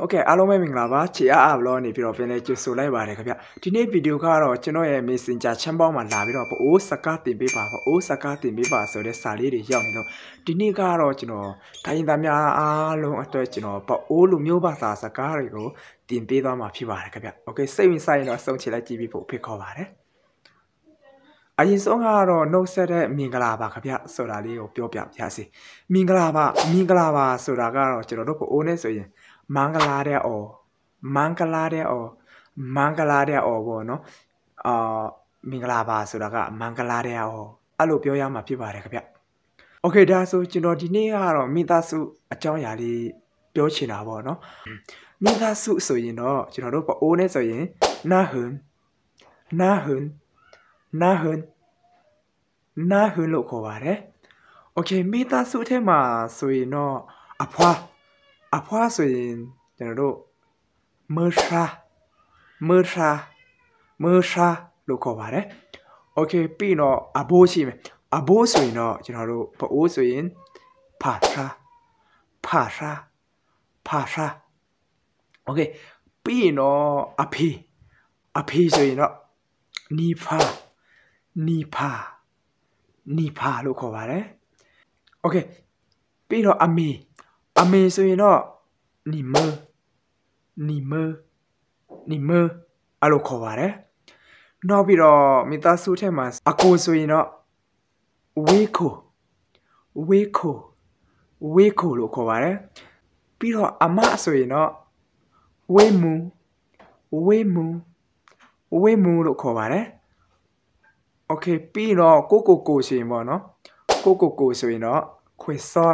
โอเคအားလုံးပဲမင်္ဂလာပါချီအားအားဘလောနေပြီးတော့ပြန်လဲကြိုဆိုလိုက်ပါတယ်ခင်ဗျဒီနေ့ဗီဒီယိုကတော့ကျွန်တော်ရဲ့ Messenger ချမ်းပေါင်းမှာလာပြီးတော့ပိုးစကားတင်ပေးပါပိုးစကားတင်ပေးပါဆိုတဲ့စာလေးတွေရောက်နေတော့ဒီနေ့ကတော့ကျွန်တော်တိုင်းသားများအားလုံးအတွက်ကျွန်တော်ပိုးလူမျိုးဘာသာစကားတွေကိုတင်ပေးသွားမှာဖြစ်ပါတယ်ခင်ဗျโอเคစိတ်ဝင်စားရင်တော့စုံချလိုက်ကြည့်ပြီးပို့ဖိတ်ခေါ်ပါတယ်အရင်ဆုံးကတော့နှုတ်ဆက်တဲ့မင်္ဂလာပါခင်ဗျဆိုတာလေးကိုပြောပြပါရစေမင်္ဂလာပါမင်္ဂလာပါဆိုတာကတော့ကျွန်တော်တို့ပိုအိုးနဲ့ဆိုရင်မင်္ဂလာတဲ့အော်မင်္ဂလာတဲ့အော်မင်္ဂလာတဲ့အော်ပေါ့နော်အာမင်္ဂလာပါဆိုတာကမင်္ဂလာတဲ့အော်အဲ့လိုပြောရမှာဖြစ်ပါတယ်ခင်ဗျโอเคဒါဆိုကျွန်တော်ဒီနေ့ကတော့မိသားစု အကြောင်းအရာလေးပြောချင်တာပေါ့နော်မိသားစုဆိုရင်တော့ကျွန်တော်တို့ပအိုးနဲ့ဆိုရင်နာဟွန်းနာဟွန်းနာဟွန်းနာဟွန်းလို့ခေါ်ပါတယ်โอเคမိသားစုထဲမှာဆိုရင်တော့အဖွားအဖွားဆိုရင်ကျွန်တော်တို့မရှာမရှာမရှာလို့ခေါ်ပါတယ်โอเคပြီးတော့အဘိုးရှိမယ်အဘိုးဆိုရင်တော့ကျွန်တော်တို့ပအိုးဆိုရင်ဖာရှာဖာရှာဖာရှာโอเคပြီးရင်တော့အဖေအဖေဆိုရင်တော့နီဖာနီဖာနီဖာလို့ခေါ်ပါတယ်โอเคပြီးတော့အမေအမေဆိုရင်တော့နီမနီမနီမအဲ့လိုခေါ်ပါတယ်နောက်ပြီးတော့မိသားစုထဲမှာအကိုဆိုရင်တော့ဝေခိုဝေခိုဝေခိုလို့ခေါ်ပါတယ်ပြီးတော့အမဆိုရင်တော့ဝေမူဝေမူဝေမူလို့ခေါ်ပါတယ်โอเคပြီးတော့ကိုကိုကိုဆိုရင်ပေါ့နော်ကိုကိုကိုဆိုရင်တော့ခွေစော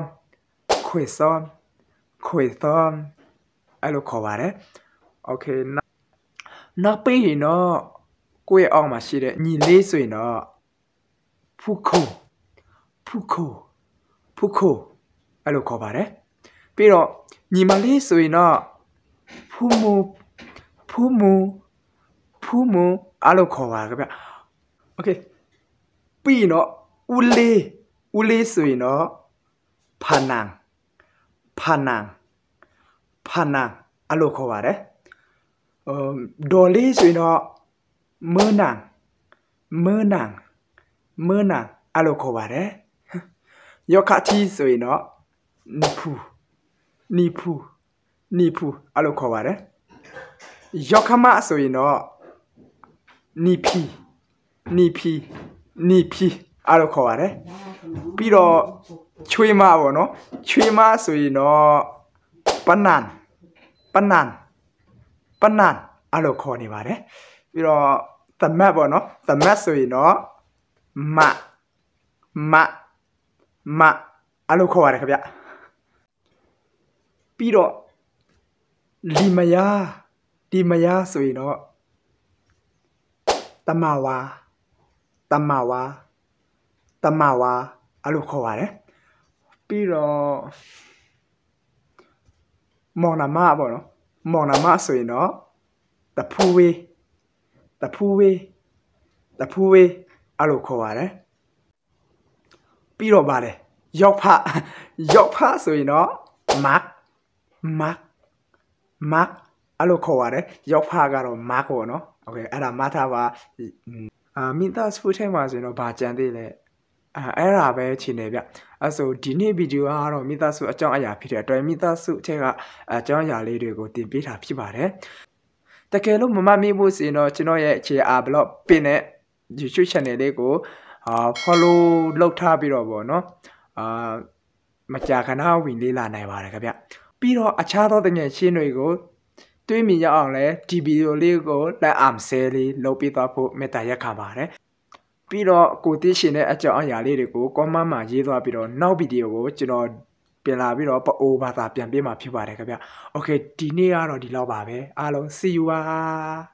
ခွေစောခွေစောအဲ့လိုခေါ်ပါတယ်โอเคနောက်ပြီးရင်တော့ကိုယ့်ရဲ့အောက်မှာရှိတဲ့ညီလေးဆိုရင်တော့ဖူခိုဖူခိုဖူခိုအဲ့လိုခေါ်ပါတယ်ပြီးတော့ညီမလေးဆိုရင်တော့ဖူမူဖူမူဖူမူအဲ့လိုခေါ်ပါခင်ဗျโอเคပြီးရင်တော့ဦးလေးဦးလေးဆိုရင်တော့ဖာနန်ဖနာဖနာအလိုခေါ်ပါတယ်အမ်ဒေါ်လေးဆိုရင်တော့မေနန်မေနန်မေနန်အလိုခေါ်ပါတယ်ယောခတိဆိုရင်တော့နိဖူနိဖူနိဖူအလိုခေါ်ပါတယ်ယောခမဆိုရင်တော့နိဖီနိဖီနိဖီအလိုခေါ်ပါတယ်ပြီးတော့ချွေးမပေါ့နော်ချွေးမဆိုရင်တော့ပနန်ပနန်ပနန်အဲ့လိုခေါ်နေပါတယ်ပြီးတော့သမတ်ပေါ့နော်သမတ်ဆိုရင်တော့မမမအဲ့လိုခေါ်ရတယ်ခင်ဗျပြီးတော့လီမယာဒီမယာဆိုရင်တော့တမဝါတမဝါတမဝါအဲ့လိုခေါ်ပါတယ်ပြီးတော့မော်နာမပေါ့နော်မော်နာမဆိုရင်တော့တဖူဝေးတဖူဝေးတဖူဝေးအဲ့လိုခေါ်ပါတယ်ပြီးတော့ပါတယ်ယောက်ဖယောက်ဖဆိုရင်တော့မတ်မတ်မတ်အဲ့လိုခေါ်ပါတယ်ယောက်ဖကတော့မတ်ပေါ့နော်โอเคအဲ့ဒါမတ်တာပါအာမိသားစုထဲမှာဆိုရင်တော့ဗာကြံသေးတယ်အဲအဲ့ဒါပဲခြေနေဗျအဲဆိုဒီနေ့ဗီဒီယိုကတော့မိသားစုအကြောင်းအရာဖြစ်တဲ့အတွက်မိသားစုအထက်ကအကြောင်းအရာလေးတွေကိုတင်ပြတာဖြစ်ပါတယ်တကယ်လို့မမမေ့ဖို့စီရင်တော့ကျွန်တော်ရဲ့အခြေအားဘလော့ပင်တဲ့ YouTube channel လေးကိုအာ follow လုပ်ထားပြီးတော့ဗောနော်အာမကြာခဏဝင်လေးလာနိုင်ပါတယ်ခင်ဗျပြီးတော့အခြားသောတငယ်ချင်းတွေကိုတွေးမြင်ရအောင်လဲဒီဗီဒီယိုလေးကို like arm share လေးလုပ်ပေးသွားဖို့မေတ္တာရက်ခံပါတယ်ပြီးတော့ကိုသိရှင်တဲ့အကြောင်းအရာလေးတွေကို comment မှာရေးသွားပြီးတော့နောက်ဗီဒီယိုကိုကျွန်တော်ပြန်လာပြီးတော့ပအိုဘာသာပြန်ပြမှာဖြစ်ပါတယ်ခင်ဗျ။ Okay ဒီနေ့ကတော့ဒီလောက်ပါပဲ။အားလုံး see you ပါ။